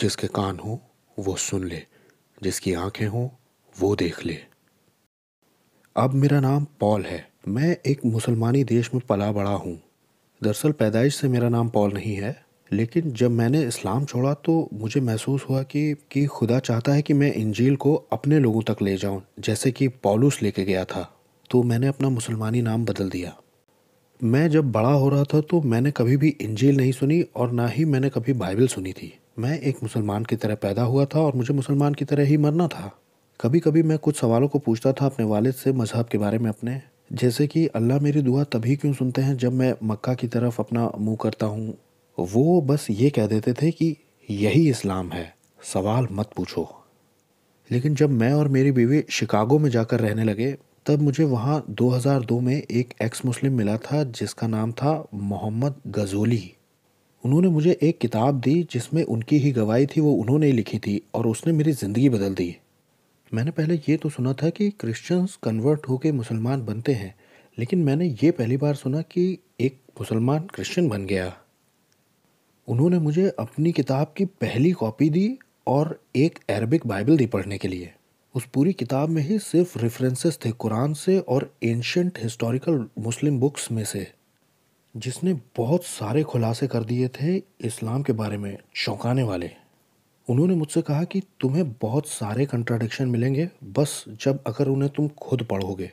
जिसके कान हो वो सुन ले जिसकी आंखें हों वो देख ले अब मेरा नाम पॉल है मैं एक मुसलमानी देश में पला बड़ा हूँ दरअसल पैदाइश से मेरा नाम पॉल नहीं है लेकिन जब मैंने इस्लाम छोड़ा तो मुझे महसूस हुआ कि कि खुदा चाहता है कि मैं इंजील को अपने लोगों तक ले जाऊं जैसे कि पॉलूस लेके गया था तो मैंने अपना मुसलमानी नाम बदल दिया मैं जब बड़ा हो रहा था तो मैंने कभी भी इंजील नहीं सुनी और ना ही मैंने कभी बाइबल सुनी थी मैं एक मुसलमान की तरह पैदा हुआ था और मुझे मुसलमान की तरह ही मरना था कभी कभी मैं कुछ सवालों को पूछता था अपने वालिद से मज़हब के बारे में अपने जैसे कि अल्लाह मेरी दुआ तभी क्यों सुनते हैं जब मैं मक्का की तरफ अपना मुंह करता हूँ वो बस ये कह देते थे कि यही इस्लाम है सवाल मत पूछो लेकिन जब मैं और मेरी बीवी शिकागो में जाकर रहने लगे तब मुझे वहाँ 2002 में एक एक्स मुस्लिम मिला था जिसका नाम था मोहम्मद गजोली उन्होंने मुझे एक किताब दी जिसमें उनकी ही गवाही थी वो उन्होंने ही लिखी थी और उसने मेरी ज़िंदगी बदल दी मैंने पहले ये तो सुना था कि क्रिश्चियंस कन्वर्ट होके मुसलमान बनते हैं लेकिन मैंने ये पहली बार सुना कि एक मुसलमान क्रिश्चियन बन गया उन्होंने मुझे अपनी किताब की पहली कॉपी दी और एक अरबिक बाइबल दी पढ़ने के लिए उस पूरी किताब में ही सिर्फ रेफरेंसेस थे कुरान से और एंशंट हिस्टोरिकल मुस्लिम बुक्स में से जिसने बहुत सारे खुलासे कर दिए थे इस्लाम के बारे में चौंकाने वाले उन्होंने मुझसे कहा कि तुम्हें बहुत सारे कंट्राडिक्शन मिलेंगे बस जब अगर उन्हें तुम खुद पढ़ोगे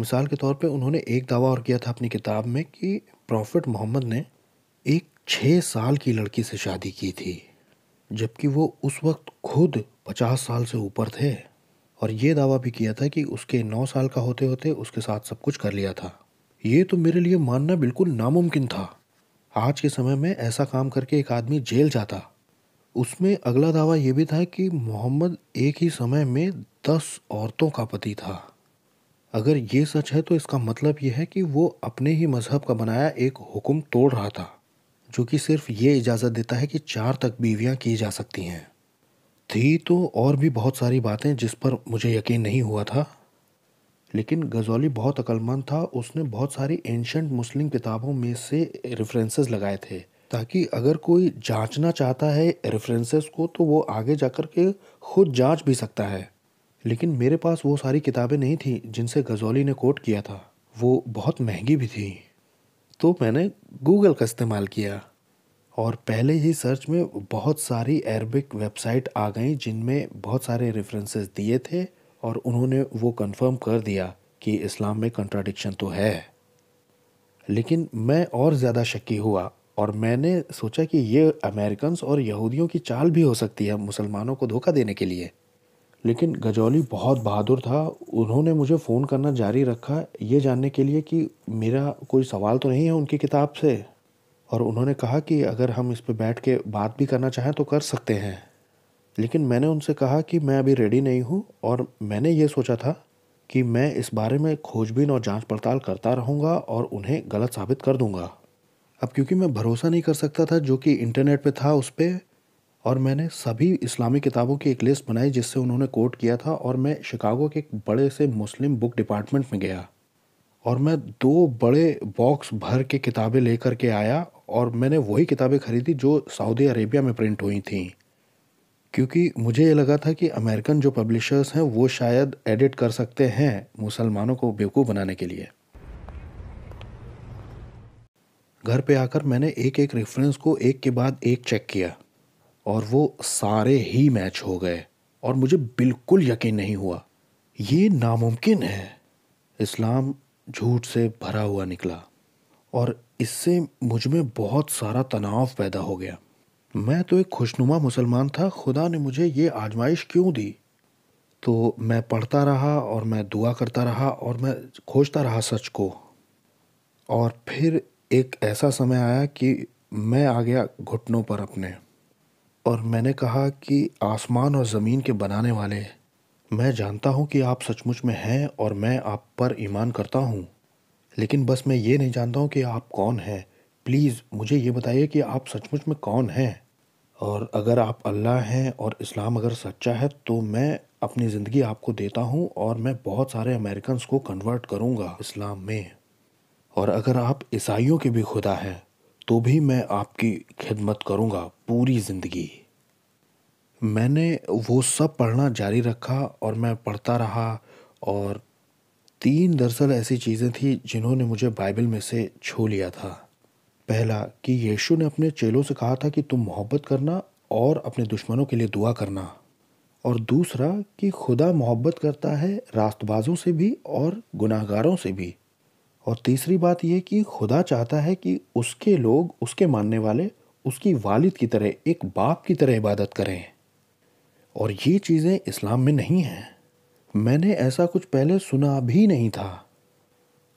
मिसाल के तौर पे उन्होंने एक दावा और किया था अपनी किताब में कि प्रॉफिट मोहम्मद ने एक छः साल की लड़की से शादी की थी जबकि वो उस वक्त खुद पचास साल से ऊपर थे और ये दावा भी किया था कि उसके नौ साल का होते होते उसके साथ सब कुछ कर लिया था ये तो मेरे लिए मानना बिल्कुल नामुमकिन था आज के समय में ऐसा काम करके एक आदमी जेल जाता उसमें अगला दावा यह भी था कि मोहम्मद एक ही समय में दस औरतों का पति था अगर ये सच है तो इसका मतलब यह है कि वो अपने ही मज़हब का बनाया एक हुक्म तोड़ रहा था जो कि सिर्फ ये इजाज़त देता है कि चार तक बीवियाँ की जा सकती हैं थी तो और भी बहुत सारी बातें जिस पर मुझे यकीन नहीं हुआ था लेकिन गज़ौली बहुत अक्लमंद था उसने बहुत सारी एंशंट मुस्लिम किताबों में से रेफरेंसेस लगाए थे ताकि अगर कोई जांचना चाहता है रेफरेंसेस को तो वो आगे जाकर के खुद जांच भी सकता है लेकिन मेरे पास वो सारी किताबें नहीं थी जिनसे गज़ौली ने कोट किया था वो बहुत महंगी भी थी तो मैंने गूगल का इस्तेमाल किया और पहले ही सर्च में बहुत सारी अरबिक वेबसाइट आ गई जिनमें बहुत सारे रेफरेंसेस दिए थे और उन्होंने वो कंफर्म कर दिया कि इस्लाम में कंट्राडिक्शन तो है लेकिन मैं और ज़्यादा शक्की हुआ और मैंने सोचा कि ये अमेरिकन और यहूदियों की चाल भी हो सकती है मुसलमानों को धोखा देने के लिए लेकिन गजौली बहुत बहादुर था उन्होंने मुझे फ़ोन करना जारी रखा ये जानने के लिए कि मेरा कोई सवाल तो नहीं है उनकी किताब से और उन्होंने कहा कि अगर हम इस पर बैठ के बात भी करना चाहें तो कर सकते हैं लेकिन मैंने उनसे कहा कि मैं अभी रेडी नहीं हूँ और मैंने ये सोचा था कि मैं इस बारे में खोजबीन और जांच पड़ताल करता रहूँगा और उन्हें गलत साबित कर दूँगा अब क्योंकि मैं भरोसा नहीं कर सकता था जो कि इंटरनेट पर था उस पर और मैंने सभी इस्लामी किताबों की एक लिस्ट बनाई जिससे उन्होंने कोट किया था और मैं शिकागो के एक बड़े से मुस्लिम बुक डिपार्टमेंट में गया और मैं दो बड़े बॉक्स भर के किताबें लेकर के आया और मैंने वही किताबें खरीदी जो सऊदी अरेबिया में प्रिंट हुई थीं क्योंकि मुझे ये लगा था कि अमेरिकन जो पब्लिशर्स हैं वो शायद एडिट कर सकते हैं मुसलमानों को बेवकूफ़ बनाने के लिए घर पे आकर मैंने एक एक रेफरेंस को एक के बाद एक चेक किया और वो सारे ही मैच हो गए और मुझे बिल्कुल यकीन नहीं हुआ ये नामुमकिन है इस्लाम झूठ से भरा हुआ निकला और इससे मुझ में बहुत सारा तनाव पैदा हो गया मैं तो एक खुशनुमा मुसलमान था खुदा ने मुझे ये आजमाइश क्यों दी तो मैं पढ़ता रहा और मैं दुआ करता रहा और मैं खोजता रहा सच को और फिर एक ऐसा समय आया कि मैं आ गया घुटनों पर अपने और मैंने कहा कि आसमान और ज़मीन के बनाने वाले मैं जानता हूँ कि आप सचमुच में हैं और मैं आप पर ईमान करता हूँ लेकिन बस मैं ये नहीं जानता हूँ कि आप कौन हैं प्लीज़ मुझे ये बताइए कि आप सचमुच में कौन हैं और अगर आप अल्लाह हैं और इस्लाम अगर सच्चा है तो मैं अपनी ज़िंदगी आपको देता हूँ और मैं बहुत सारे अमेरिकन को कन्वर्ट करूँगा इस्लाम में और अगर आप ईसाइयों के भी खुदा हैं तो भी मैं आपकी खिदमत करूँगा पूरी ज़िंदगी मैंने वो सब पढ़ना जारी रखा और मैं पढ़ता रहा और तीन दरअसल ऐसी चीज़ें थी जिन्होंने मुझे बाइबल में से छू लिया था पहला कि यीशु ने अपने चेलों से कहा था कि तुम मोहब्बत करना और अपने दुश्मनों के लिए दुआ करना और दूसरा कि खुदा मोहब्बत करता है रास्तबाजों से भी और गुनाहगारों से भी और तीसरी बात यह कि खुदा चाहता है कि उसके लोग उसके मानने वाले उसकी वालिद की तरह एक बाप की तरह इबादत करें और ये चीज़ें इस्लाम में नहीं हैं मैंने ऐसा कुछ पहले सुना भी नहीं था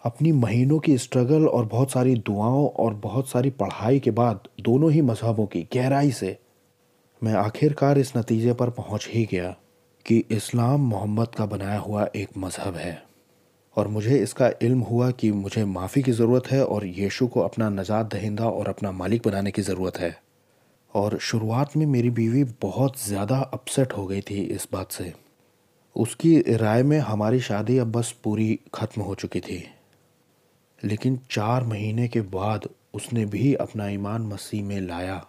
अपनी महीनों की स्ट्रगल और बहुत सारी दुआओं और बहुत सारी पढ़ाई के बाद दोनों ही मजहबों की गहराई से मैं आखिरकार इस नतीजे पर पहुंच ही गया कि इस्लाम मोहम्मद का बनाया हुआ एक मज़हब है और मुझे इसका इल्म हुआ कि मुझे माफ़ी की ज़रूरत है और यीशु को अपना नजात दहिंदा और अपना मालिक बनाने की ज़रूरत है और शुरुआत में मेरी बीवी बहुत ज़्यादा अपसेट हो गई थी इस बात से उसकी राय में हमारी शादी अब बस पूरी ख़त्म हो चुकी थी लेकिन चार महीने के बाद उसने भी अपना ईमान मसीह में लाया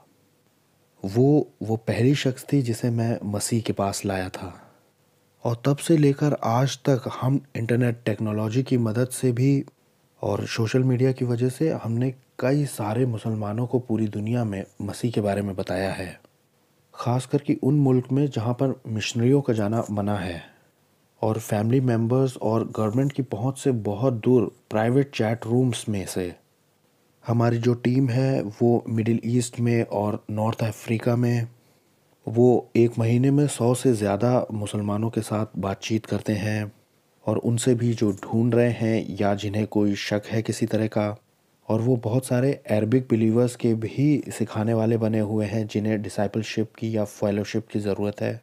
वो वो पहली शख्स थी जिसे मैं मसीह के पास लाया था और तब से लेकर आज तक हम इंटरनेट टेक्नोलॉजी की मदद से भी और सोशल मीडिया की वजह से हमने कई सारे मुसलमानों को पूरी दुनिया में मसीह के बारे में बताया है ख़ास करके उन मुल्क में जहाँ पर मिशनरियों का जाना मना है और फैमिली मेम्बर्स और गवर्नमेंट की पहुंच से बहुत दूर प्राइवेट चैट रूम्स में से हमारी जो टीम है वो मिडिल ईस्ट में और नॉर्थ अफ्रीका में वो एक महीने में सौ से ज़्यादा मुसलमानों के साथ बातचीत करते हैं और उनसे भी जो ढूंढ रहे हैं या जिन्हें कोई शक है किसी तरह का और वो बहुत सारे अरबिक बिलीवर्स के भी सिखाने वाले बने हुए हैं जिन्हें डिसाइपलशिप की या फेलोशिप की ज़रूरत है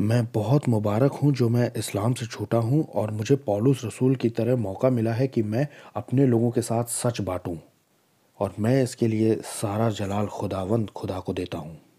मैं बहुत मुबारक हूँ जो मैं इस्लाम से छोटा हूँ और मुझे पॉलुस रसूल की तरह मौका मिला है कि मैं अपने लोगों के साथ सच बाँटूँ और मैं इसके लिए सारा जलाल खुदावंद खुदा को देता हूँ